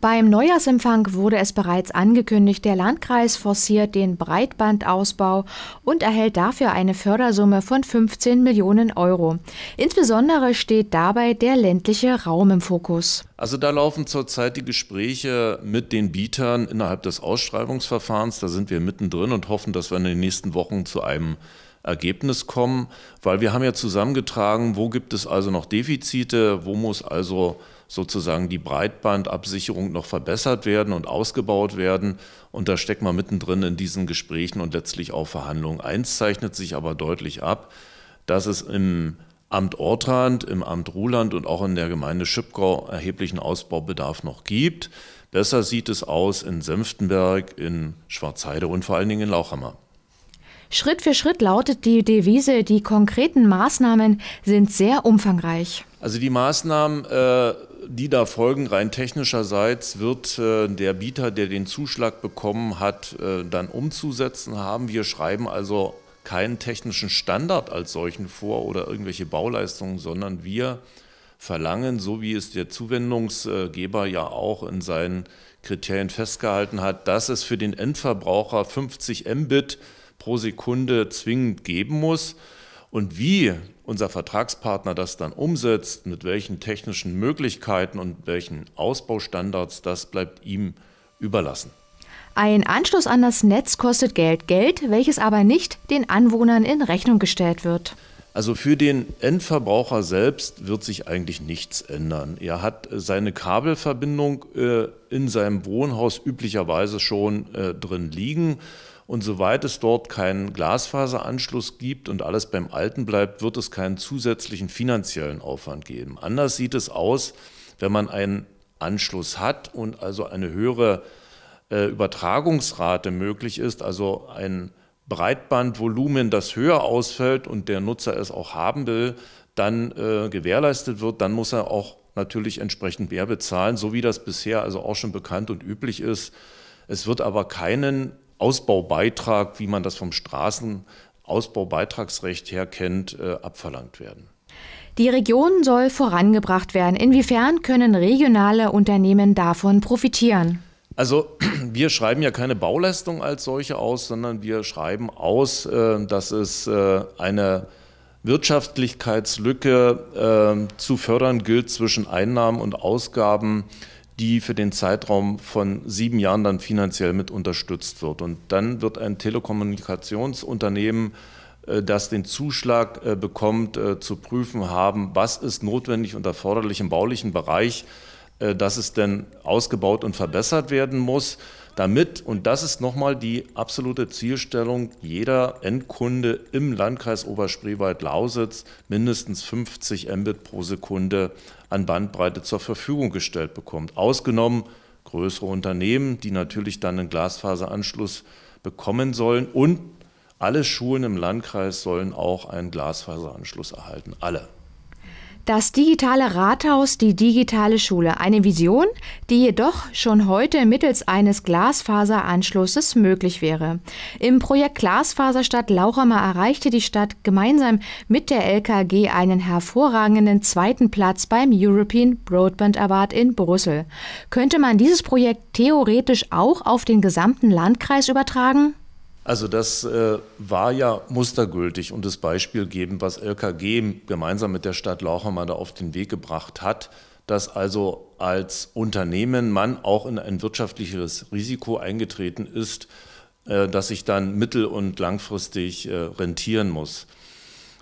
Beim Neujahrsempfang wurde es bereits angekündigt, der Landkreis forciert den Breitbandausbau und erhält dafür eine Fördersumme von 15 Millionen Euro. Insbesondere steht dabei der ländliche Raum im Fokus. Also da laufen zurzeit die Gespräche mit den Bietern innerhalb des Ausschreibungsverfahrens. Da sind wir mittendrin und hoffen, dass wir in den nächsten Wochen zu einem Ergebnis kommen, weil wir haben ja zusammengetragen, wo gibt es also noch Defizite, wo muss also sozusagen die Breitbandabsicherung noch verbessert werden und ausgebaut werden. Und da steckt man mittendrin in diesen Gesprächen und letztlich auch Verhandlungen. Eins zeichnet sich aber deutlich ab, dass es im Amt Ortrand, im Amt Ruhland und auch in der Gemeinde Schipkau erheblichen Ausbaubedarf noch gibt. Besser sieht es aus in Senftenberg, in Schwarzheide und vor allen Dingen in Lauchhammer. Schritt für Schritt lautet die Devise, die konkreten Maßnahmen sind sehr umfangreich. Also die Maßnahmen, äh, die da folgen, rein technischerseits wird äh, der Bieter, der den Zuschlag bekommen hat, äh, dann umzusetzen haben. Wir schreiben also keinen technischen Standard als solchen vor oder irgendwelche Bauleistungen, sondern wir verlangen, so wie es der Zuwendungsgeber ja auch in seinen Kriterien festgehalten hat, dass es für den Endverbraucher 50 Mbit pro Sekunde zwingend geben muss. Und wie unser Vertragspartner das dann umsetzt, mit welchen technischen Möglichkeiten und welchen Ausbaustandards, das bleibt ihm überlassen. Ein Anschluss an das Netz kostet Geld, Geld, welches aber nicht den Anwohnern in Rechnung gestellt wird. Also für den Endverbraucher selbst wird sich eigentlich nichts ändern. Er hat äh, seine Kabelverbindung äh, in seinem Wohnhaus üblicherweise schon äh, drin liegen. Und soweit es dort keinen Glasfaseranschluss gibt und alles beim Alten bleibt, wird es keinen zusätzlichen finanziellen Aufwand geben. Anders sieht es aus, wenn man einen Anschluss hat und also eine höhere äh, Übertragungsrate möglich ist, also ein Breitbandvolumen, das höher ausfällt und der Nutzer es auch haben will, dann äh, gewährleistet wird, dann muss er auch natürlich entsprechend mehr bezahlen, so wie das bisher also auch schon bekannt und üblich ist. Es wird aber keinen Ausbaubeitrag, wie man das vom Straßenausbaubeitragsrecht her kennt, äh, abverlangt werden. Die Region soll vorangebracht werden. Inwiefern können regionale Unternehmen davon profitieren? Also wir schreiben ja keine Bauleistung als solche aus, sondern wir schreiben aus, äh, dass es äh, eine Wirtschaftlichkeitslücke zu fördern gilt zwischen Einnahmen und Ausgaben die für den Zeitraum von sieben Jahren dann finanziell mit unterstützt wird. Und dann wird ein Telekommunikationsunternehmen äh, das den Zuschlag äh, bekommt, äh, zu prüfen haben, was ist notwendig und erforderlich im baulichen Bereich, dass es denn ausgebaut und verbessert werden muss damit, und das ist nochmal die absolute Zielstellung, jeder Endkunde im Landkreis Oberspreewald-Lausitz mindestens 50 Mbit pro Sekunde an Bandbreite zur Verfügung gestellt bekommt. Ausgenommen größere Unternehmen, die natürlich dann einen Glasfaseranschluss bekommen sollen und alle Schulen im Landkreis sollen auch einen Glasfaseranschluss erhalten. Alle. Das digitale Rathaus, die digitale Schule. Eine Vision, die jedoch schon heute mittels eines Glasfaseranschlusses möglich wäre. Im Projekt Glasfaserstadt Lauchhammer erreichte die Stadt gemeinsam mit der LKG einen hervorragenden zweiten Platz beim European Broadband Award in Brüssel. Könnte man dieses Projekt theoretisch auch auf den gesamten Landkreis übertragen? Also das äh, war ja mustergültig und das Beispiel geben, was LKG gemeinsam mit der Stadt Lauchhammer da auf den Weg gebracht hat, dass also als Unternehmen man auch in ein wirtschaftliches Risiko eingetreten ist, äh, das sich dann mittel- und langfristig äh, rentieren muss.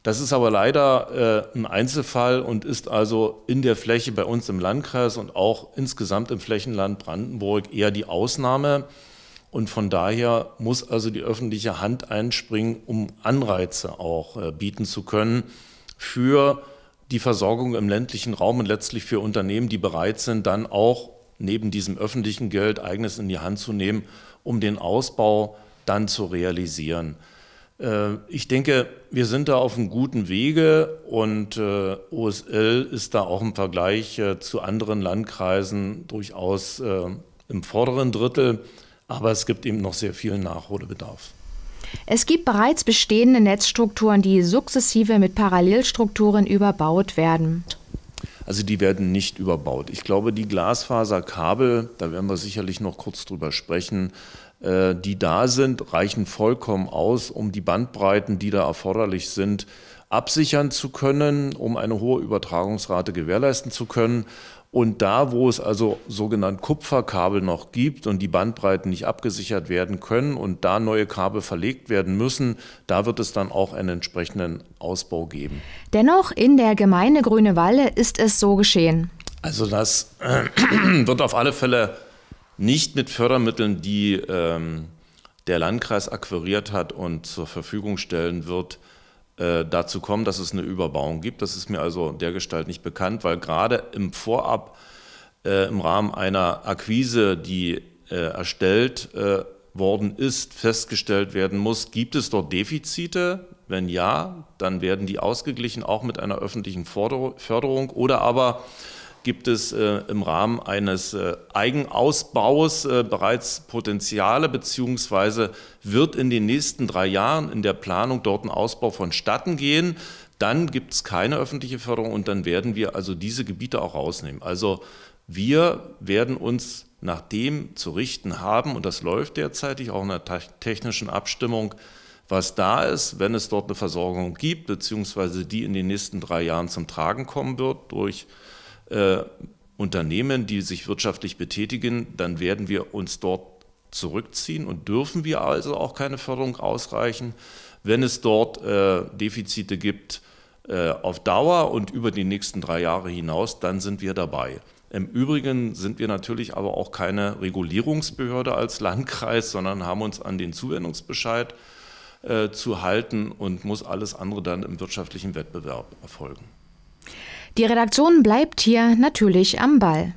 Das ist aber leider äh, ein Einzelfall und ist also in der Fläche bei uns im Landkreis und auch insgesamt im Flächenland Brandenburg eher die Ausnahme. Und von daher muss also die öffentliche Hand einspringen, um Anreize auch äh, bieten zu können für die Versorgung im ländlichen Raum und letztlich für Unternehmen, die bereit sind, dann auch neben diesem öffentlichen Geld eigenes in die Hand zu nehmen, um den Ausbau dann zu realisieren. Äh, ich denke, wir sind da auf einem guten Wege und äh, OSL ist da auch im Vergleich zu anderen Landkreisen durchaus im vorderen Drittel aber es gibt eben noch sehr viel Nachholbedarf. Es gibt bereits bestehende Netzstrukturen, die sukzessive mit Parallelstrukturen überbaut werden. Also die werden nicht überbaut. Ich glaube, die Glasfaserkabel, da werden wir sicherlich noch kurz drüber sprechen, äh, die da sind, reichen vollkommen aus, um die Bandbreiten, die da erforderlich sind, absichern zu können, um eine hohe Übertragungsrate gewährleisten zu können. Und da, wo es also sogenannte Kupferkabel noch gibt und die Bandbreiten nicht abgesichert werden können und da neue Kabel verlegt werden müssen, da wird es dann auch einen entsprechenden Ausbau geben. Dennoch in der Gemeinde Grüne Walle ist es so geschehen. Also das wird auf alle Fälle nicht mit Fördermitteln, die ähm, der Landkreis akquiriert hat und zur Verfügung stellen wird, äh, dazu kommen, dass es eine Überbauung gibt. Das ist mir also dergestalt nicht bekannt, weil gerade im Vorab äh, im Rahmen einer Akquise, die äh, erstellt äh, worden ist, festgestellt werden muss, gibt es dort Defizite? Wenn ja, dann werden die ausgeglichen, auch mit einer öffentlichen Förderung oder aber gibt es äh, im Rahmen eines äh, Eigenausbaus äh, bereits Potenziale, beziehungsweise wird in den nächsten drei Jahren in der Planung dort ein Ausbau vonstatten gehen. Dann gibt es keine öffentliche Förderung und dann werden wir also diese Gebiete auch rausnehmen. Also wir werden uns nach dem zu richten haben, und das läuft derzeitig auch in der technischen Abstimmung, was da ist, wenn es dort eine Versorgung gibt, beziehungsweise die in den nächsten drei Jahren zum Tragen kommen wird durch äh, äh, Unternehmen, die sich wirtschaftlich betätigen, dann werden wir uns dort zurückziehen und dürfen wir also auch keine Förderung ausreichen. Wenn es dort äh, Defizite gibt äh, auf Dauer und über die nächsten drei Jahre hinaus, dann sind wir dabei. Im Übrigen sind wir natürlich aber auch keine Regulierungsbehörde als Landkreis, sondern haben uns an den Zuwendungsbescheid äh, zu halten und muss alles andere dann im wirtschaftlichen Wettbewerb erfolgen. Die Redaktion bleibt hier natürlich am Ball.